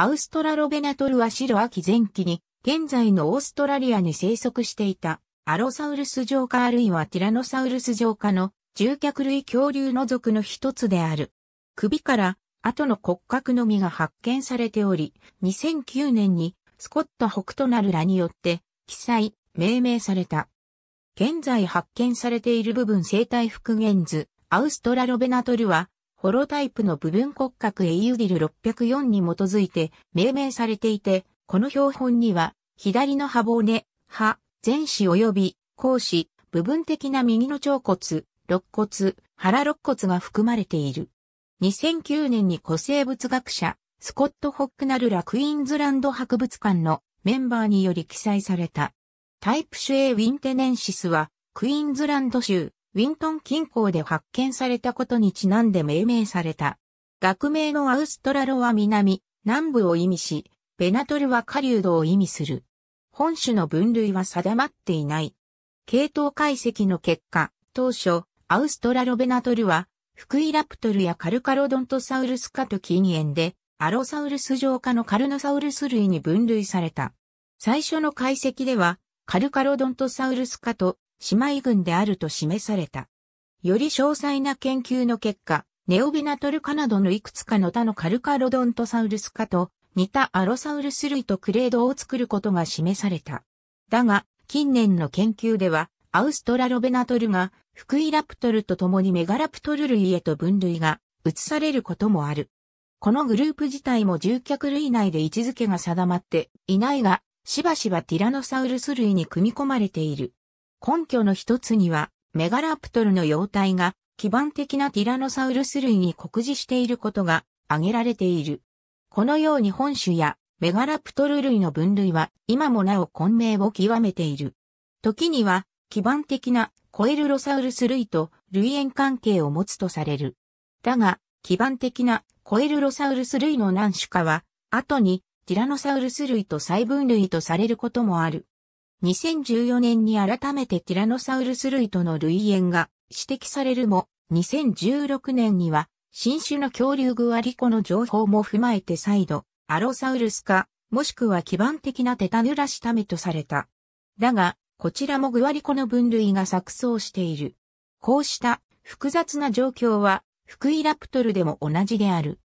アウストラロベナトルは白秋前期に、現在のオーストラリアに生息していた、アロサウルス上下あるいはティラノサウルス上下の獣脚類恐竜の属の一つである。首から後の骨格のみが発見されており、2009年にスコット・ホクトナルらによって記載、命名された。現在発見されている部分生態復元図、アウストラロベナトルは、ホロタイプの部分骨格エイユディル604に基づいて命名されていて、この標本には、左の歯骨、歯、前肢及び、後肢、部分的な右の腸骨、肋骨、腹肋骨が含まれている。2009年に古生物学者、スコット・ホックナルラ・クイーンズランド博物館のメンバーにより記載された。タイプ種 A ウィンテネンシスは、クイーンズランド州、ウィントン近郊で発見されたことにちなんで命名された。学名のアウストラロは南、南部を意味し、ベナトルは下流度を意味する。本種の分類は定まっていない。系統解析の結果、当初、アウストラロベナトルは、フクイラプトルやカルカロドントサウルス科と近縁で、アロサウルス上科のカルノサウルス類に分類された。最初の解析では、カルカロドントサウルス科と姉妹群であると示された。より詳細な研究の結果、ネオベナトルカなどのいくつかの他のカルカロドントサウルス科と似たアロサウルス類とクレードを作ることが示された。だが、近年の研究では、アウストラロベナトルが、フクイラプトルと共にメガラプトル類へと分類が移されることもある。このグループ自体も獣脚類内で位置づけが定まっていないが、しばしばティラノサウルス類に組み込まれている。根拠の一つには、メガラプトルの様態が基盤的なティラノサウルス類に酷似していることが挙げられている。このように本種やメガラプトル類の分類は今もなお混迷を極めている。時には基盤的なコエルロサウルス類と類縁関係を持つとされる。だが、基盤的なコエルロサウルス類の何種かは、後にティラノサウルス類と細分類とされることもある。2014年に改めてティラノサウルス類との類縁が指摘されるも、2016年には新種の恐竜グアリコの情報も踏まえて再度、アロサウルス化、もしくは基盤的なテタヌラシタメとされた。だが、こちらもグアリコの分類が錯綜している。こうした複雑な状況は、福井ラプトルでも同じである。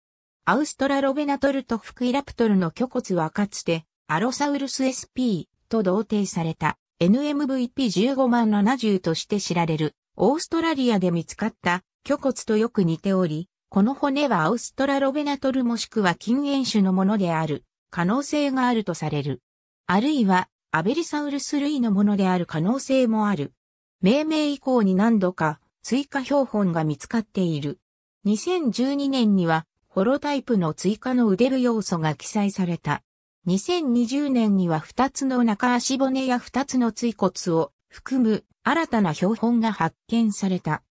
アウストラロベナトルと福井ラプトルの虚骨はかつて、アロサウルス SP と同定された NMVP15 70として知られるオーストラリアで見つかった虚骨とよく似ており、この骨はアウストラロベナトルもしくは禁煙種のものである可能性があるとされる。あるいはアベリサウルス類のものである可能性もある。命名以降に何度か追加標本が見つかっている。2012年にはホロタイプの追加の腕部要素が記載された。2020年には2つの中足骨や2つの椎骨を含む新たな標本が発見された。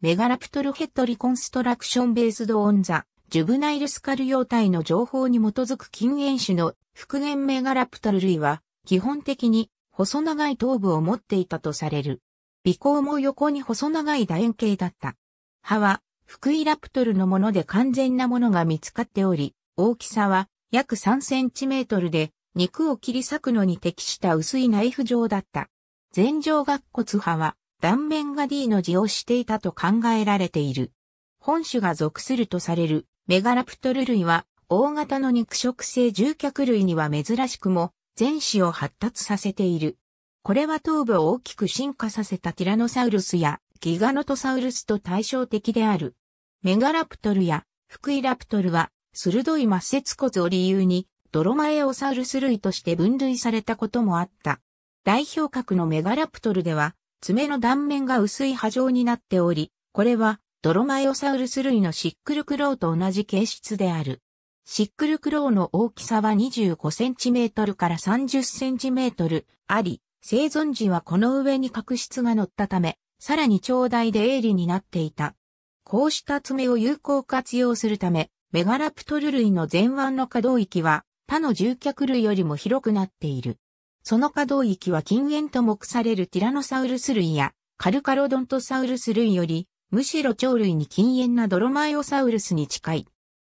メガラプトルヘッドリコンストラクションベースドオンザ、ジュブナイルスカル様体の情報に基づく禁煙種の復元メガラプトル類は基本的に細長い頭部を持っていたとされる。尾行も横に細長い楕円形だった。歯は、福井ラプトルのもので完全なものが見つかっており、大きさは約3センチメートルで、肉を切り裂くのに適した薄いナイフ状だった。前上顎骨派は断面が D の字をしていたと考えられている。本種が属するとされるメガラプトル類は大型の肉食性獣脚類には珍しくも前肢を発達させている。これは頭部を大きく進化させたティラノサウルスやギガノトサウルスと対照的である。メガラプトルやフクイラプトルは鋭い末節骨を理由に、ドロマエオサウルス類として分類されたこともあった。代表格のメガラプトルでは、爪の断面が薄い波状になっており、これは、ドロマエオサウルス類のシックルクロウと同じ形質である。シックルクロウの大きさは2 5トルから3 0トルあり、生存時はこの上に角質が乗ったため、さらに長大で鋭利になっていた。こうした爪を有効活用するため、メガラプトル類の前腕の可動域は他の獣脚類よりも広くなっている。その可動域は禁煙と目されるティラノサウルス類やカルカロドントサウルス類より、むしろ鳥類に禁煙なドロマイオサウルスに近い。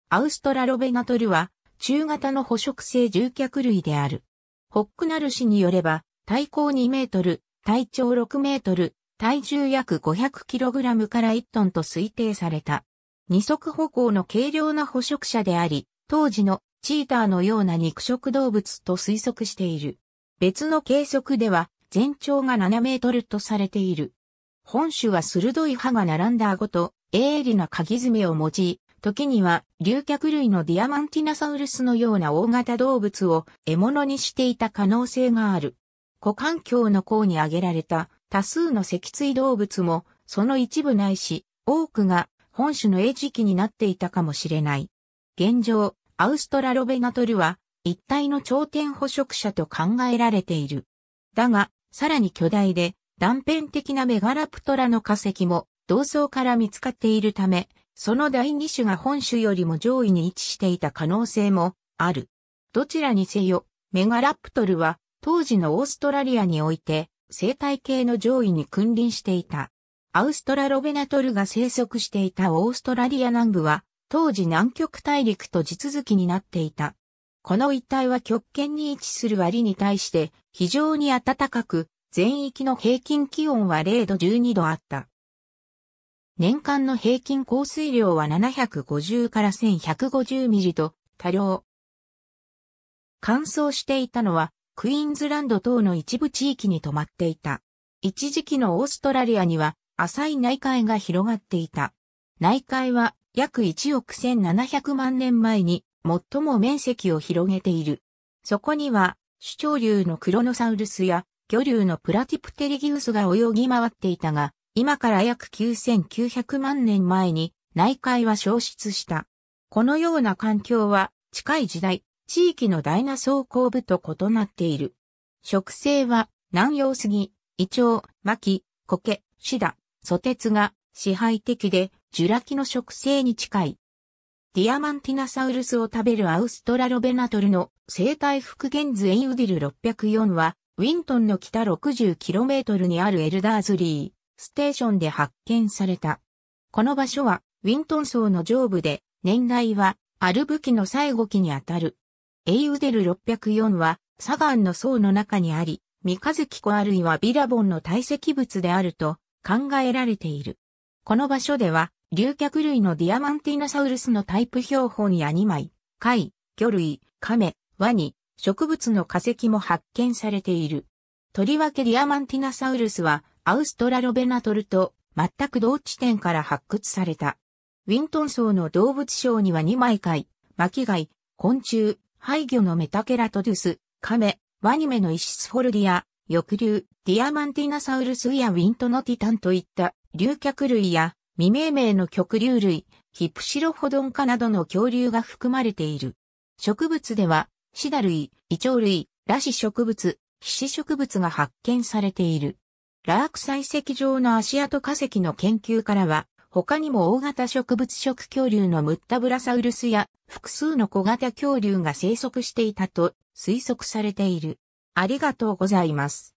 アウストラロベナトルは中型の捕食性獣脚類である。ホックナル氏によれば、体高2メートル、体長6メートル、体重約5 0 0ラムから1トンと推定された。二足歩行の軽量な捕食者であり、当時のチーターのような肉食動物と推測している。別の計測では全長が7メートルとされている。本種は鋭い歯が並んだ顎と鋭利な鍵爪を用い、時には、竜脚類のディアマンティナサウルスのような大型動物を獲物にしていた可能性がある。股環境の甲に挙げられた多数の脊椎動物も、その一部ないし、多くが本種の餌食になっていたかもしれない。現状、アウストラロベナトルは一体の頂点捕食者と考えられている。だが、さらに巨大で断片的なメガラプトラの化石も同層から見つかっているため、その第二種が本種よりも上位に位置していた可能性もある。どちらにせよ、メガラプトルは当時のオーストラリアにおいて生態系の上位に君臨していた。アウストラロベナトルが生息していたオーストラリア南部は、当時南極大陸と地続きになっていた。この一帯は極圏に位置する割に対して非常に暖かく、全域の平均気温は0度12度あった。年間の平均降水量は750から1150ミリと多量。乾燥していたのはクイーンズランド等の一部地域に止まっていた。一時期のオーストラリアには浅い内海が広がっていた。内海は約1億1700万年前に最も面積を広げている。そこには、主張流のクロノサウルスや魚流のプラティプテリギウスが泳ぎ回っていたが、今から約9900万年前に内海は消失した。このような環境は近い時代、地域のダイナソー後部と異なっている。植生は南洋杉、イチョウ、マキ、シダ、ソテツが支配的で、ジュラ紀の植生に近い。ディアマンティナサウルスを食べるアウストラロベナトルの生態復元図エイウディル604は、ウィントンの北 60km にあるエルダーズリー、ステーションで発見された。この場所は、ウィントン層の上部で、年代は、アルブキの最後期にあたる。エイウデル604は、サガンの層の中にあり、三日月湖あるいはビラボンの堆積物であると考えられている。この場所では、竜脚類のディアマンティナサウルスのタイプ標本や2枚、貝、魚類、亀、ワニ、植物の化石も発見されている。とりわけディアマンティナサウルスは、アウストラロベナトルと全く同地点から発掘された。ウィントン層の動物賞には2枚貝、巻貝、昆虫、廃魚のメタケラトドゥス、カメ、ワニメのイシスフォルディア、翼竜、ディアマンティナサウルスやウィントのティタンといった竜脚類や未命名の極竜類、ヒプシロホドン科などの恐竜が含まれている。植物では、シダ類、イチョウ類、ラシ植物、皮脂植物が発見されている。ラーク採石場の足跡化石の研究からは、他にも大型植物食恐竜のムッタブラサウルスや複数の小型恐竜が生息していたと推測されている。ありがとうございます。